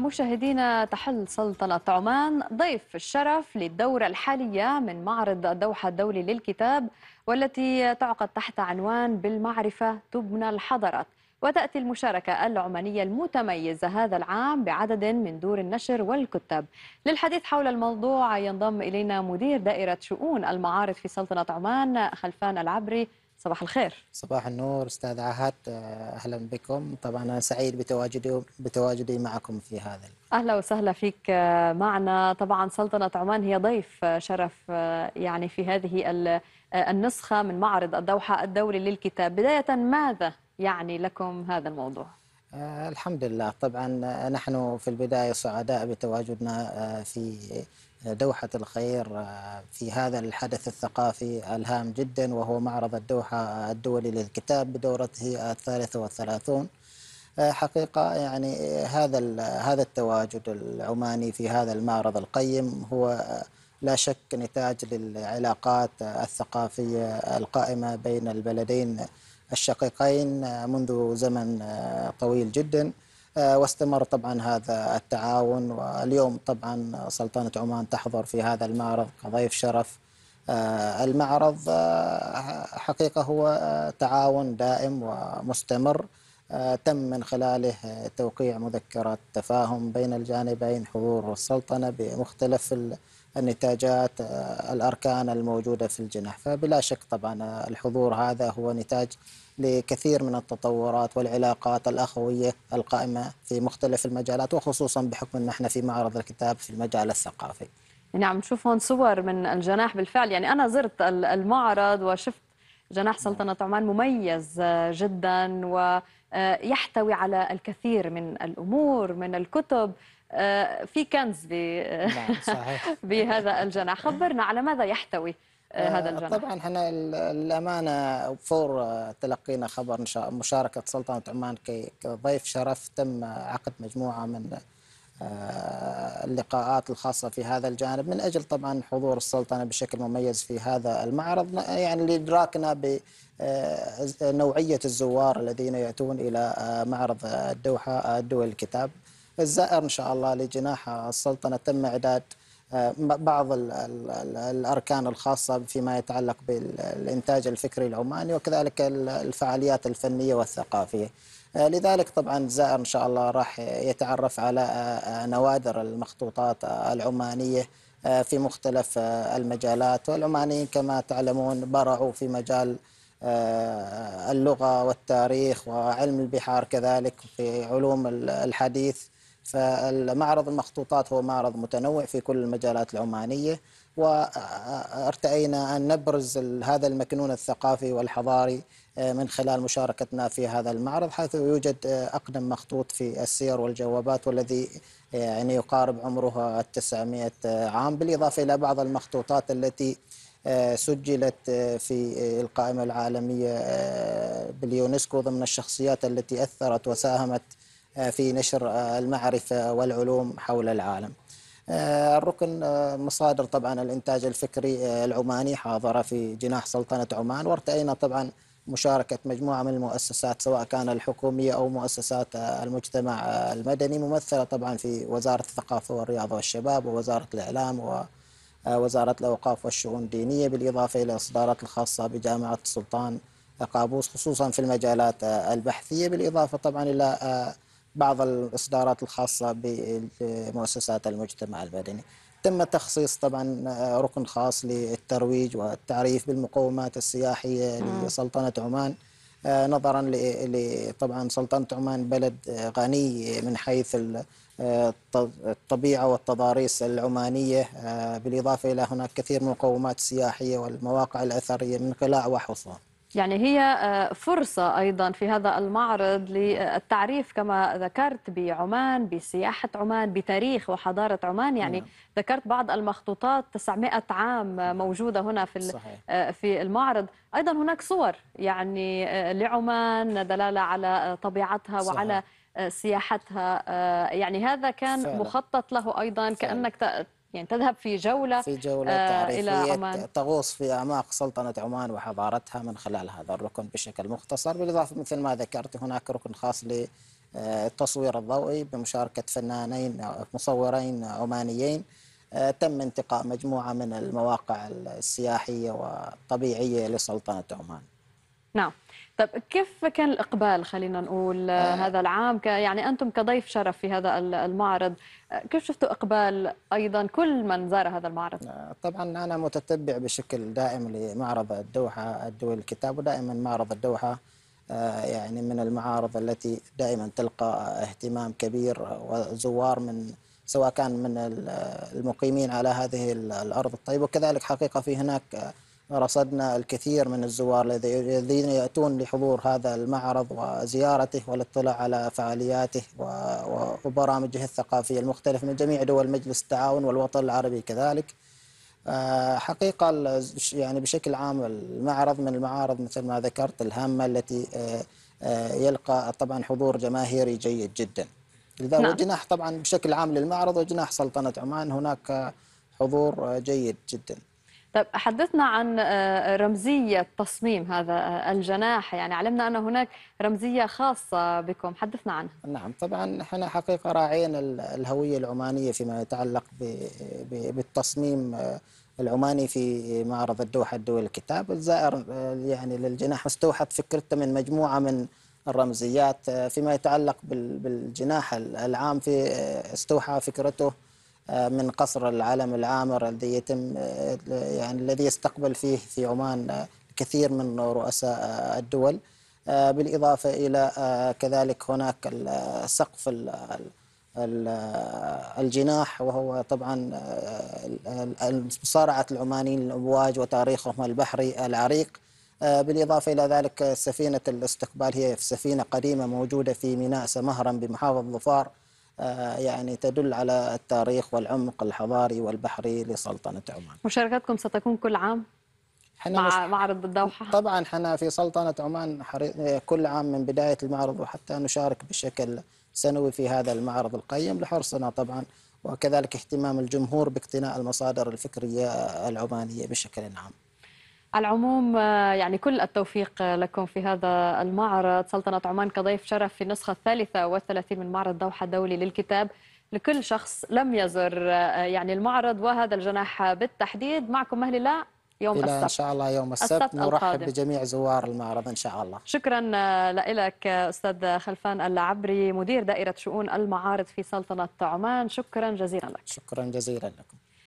مشاهدينا تحل سلطنة عمان ضيف الشرف للدورة الحالية من معرض الدوحة الدولي للكتاب والتي تعقد تحت عنوان بالمعرفة تبنى الحضارات وتأتي المشاركة العمانية المتميزة هذا العام بعدد من دور النشر والكتاب للحديث حول الموضوع ينضم إلينا مدير دائرة شؤون المعارض في سلطنة عمان خلفان العبري صباح الخير صباح النور استاذ عهد آه، اهلا بكم طبعا انا سعيد بتواجدي بتواجدي معكم في هذا اهلا وسهلا فيك آه، معنا طبعا سلطنه عمان هي ضيف آه، شرف يعني في هذه النسخه من معرض الدوحه الدولي للكتاب بدايه ماذا يعني لكم هذا الموضوع آه، الحمد لله طبعا آه، نحن في البداية سعداء بتواجدنا آه، في دوحة الخير في هذا الحدث الثقافي الهام جدا وهو معرض الدوحة الدولي للكتاب بدورته الثالثة والثلاثون حقيقة يعني هذا هذا التواجد العماني في هذا المعرض القيم هو لا شك نتاج للعلاقات الثقافية القائمة بين البلدين الشقيقين آه، منذ زمن آه، طويل جدا آه، واستمر طبعا هذا التعاون واليوم طبعا سلطنة عمان تحضر في هذا المعرض كضيف شرف المعرض حقيقة هو تعاون دائم ومستمر تم من خلاله توقيع مذكرات تفاهم بين الجانبين حضور السلطنة بمختلف النتاجات آه، الأركان الموجودة في الجناح فبلا شك طبعا آه، الحضور هذا هو نتاج لكثير من التطورات والعلاقات الأخوية القائمة في مختلف المجالات وخصوصا بحكم أن احنا في معرض الكتاب في المجال الثقافي نعم نشوف هون صور من الجناح بالفعل يعني أنا زرت المعرض وشفت جناح سلطنة عمان مميز آه، جدا و آه، يحتوي على الكثير من الأمور من الكتب آه، في كنز نعم، بهذا الجناح خبرنا على ماذا يحتوي آه، هذا الجناح طبعا احنا الامانه فور تلقينا خبر مشاركه سلطنه عمان كضيف شرف تم عقد مجموعه من آه، اللقاءات الخاصة في هذا الجانب من أجل طبعا حضور السلطنة بشكل مميز في هذا المعرض يعني لإدراكنا بنوعية آه، الزوار الذين يأتون إلى آه، معرض الدوحة دول الكتاب الزائر إن شاء الله لجناح السلطنة تم إعداد آه، بعض الاركان الخاصه فيما يتعلق بالانتاج الفكري العماني وكذلك الفعاليات الفنيه والثقافيه. آه، لذلك طبعا زائر ان شاء الله راح يتعرف على آه، نوادر المخطوطات العمانيه في مختلف المجالات والعمانيين كما تعلمون برعوا في مجال اللغه والتاريخ وعلم البحار كذلك في علوم الحديث فالمعرض المخطوطات هو معرض متنوع في كل المجالات العمانية وارتأينا أن نبرز هذا المكنون الثقافي والحضاري آه، من خلال مشاركتنا في هذا المعرض حيث يوجد آه، أقدم مخطوط في السير والجوابات والذي آه، يعني يقارب عمرها 900 عام بالإضافة إلى بعض المخطوطات التي سجلت في القائمة العالمية باليونسكو ضمن الشخصيات التي أثرت وساهمت في نشر آه، المعرفة والعلوم حول العالم آه، الركن آه، مصادر طبعا الإنتاج الفكري العماني حاضرة في جناح سلطنة عمان وارتئينا طبعا مشاركة مجموعة من المؤسسات سواء كان الحكومية أو مؤسسات المجتمع المدني ممثلة طبعا في وزارة الثقافة والرياضة والشباب ووزارة الإعلام ووزارة الأوقاف والشؤون الدينية بالإضافة إلى الإصدارات الخاصة بجامعة السلطان قابوس خصوصا في المجالات البحثية بالإضافة طبعا إلى بعض الاصدارات الخاصه بمؤسسات المجتمع المدني. تم تخصيص طبعا آه، ركن خاص للترويج والتعريف بالمقومات السياحيه نعم. لسلطنه عمان آه، نظرا طبعا سلطنه عمان بلد غني من حيث آه، الطبيعه والتضاريس العمانيه بالاضافه الى هناك كثير من المقومات السياحيه والمواقع الاثريه من قلاع وحصون. يعني هي آه، فرصة أيضا في هذا المعرض للتعريف كما ذكرت بعمان بسياحة عمان بتاريخ وحضارة عمان يعني نعم. ذكرت بعض المخطوطات 900 عام موجودة هنا في صحيح. آه، في المعرض أيضا هناك صور يعني آه، لعمان دلالة على طبيعتها صحيح. وعلى سياحتها يعني هذا كان فعلا. مخطط له أيضا فعلا. كأنك يعني تذهب في جولة في جولة آه إلى عمان تغوص في أعماق سلطنة عمان وحضارتها من خلال هذا الركن بشكل مختصر بالإضافة مثل ما ذكرت هناك ركن خاص للتصوير الضوئي بمشاركة فنانين مصورين عمانيين آه، تم انتقاء مجموعة من المواقع السياحية والطبيعية لسلطنة عمان نعم طيب كيف كان الإقبال خلينا نقول آه. آه. هذا العام يعني أنتم كضيف شرف في هذا المعرض آه، كيف شفتوا إقبال أيضا كل من زار هذا المعرض؟ آه، طبعا أنا متتبع بشكل دائم لمعرض الدوحة الدولي الكتاب ودائما معرض الدوحة يعني من المعارض التي دائما تلقى اهتمام كبير وزوار من سواء كان من المقيمين على هذه الأرض الطيبة وكذلك حقيقة في هناك رصدنا الكثير من الزوار الذين يأتون لحضور هذا المعرض وزيارته والاطلاع على فعالياته وبرامجه الثقافية المختلفة من جميع دول مجلس التعاون والوطن العربي كذلك آه، حقيقة يعني بشكل عام المعرض من المعارض مثل ما ذكرت الهامة التي آه، آه، يلقى طبعا حضور جماهيري جيد جدا لذا نعم. وجناح طبعا بشكل عام للمعرض وجناح سلطنة عمان هناك حضور جيد جدا طيب حدثنا عن آه، آه، رمزية تصميم هذا آه، الجناح يعني علمنا أن هناك رمزية خاصة بكم حدثنا عنها نعم طبعا احنا حقيقة راعين الهوية العمانية فيما يتعلق بالتصميم العماني في معرض الدوحة الدولي الكتاب الزائر يعني للجناح استوحت فكرته من مجموعة من الرمزيات فيما يتعلق بالجناح العام في استوحى فكرته آه، من قصر العلم العامر الذي يتم آه، يعني الذي يستقبل فيه في عمان آه، كثير من رؤساء الدول بالإضافة إلى كذلك هناك سقف الجناح وهو طبعا مصارعة العمانيين الأمواج وتاريخهم البحري العريق بالإضافة إلى ذلك سفينة الاستقبال هي سفينة قديمة موجودة في ميناء سمهرا بمحافظة ظفار آه، يعني تدل على التاريخ والعمق الحضاري والبحري لسلطنة عمان مشاركتكم ستكون كل عام؟ مع مش... معرض الدوحة طبعا احنا في سلطنة عمان حري... كل عام من بداية المعرض وحتى نشارك بشكل سنوي في هذا المعرض القيم لحرصنا طبعا وكذلك اهتمام الجمهور باقتناء المصادر الفكرية العمانية بشكل عام على العموم آه، يعني كل التوفيق آه، لكم في هذا المعرض سلطنة عمان كضيف شرف في النسخة الثالثة والثلاثين من معرض دوحة الدولي للكتاب لكل شخص لم يزر آه، يعني المعرض وهذا الجناح بالتحديد معكم مهلي الله يوم السبت إن شاء الله يوم السبت, السبت نرحب القادم. بجميع زوار المعرض إن شاء الله شكرا لك أستاذ خلفان العبري مدير دائرة شؤون المعارض في سلطنة عمان شكرا جزيلا لك شكرا جزيلا لكم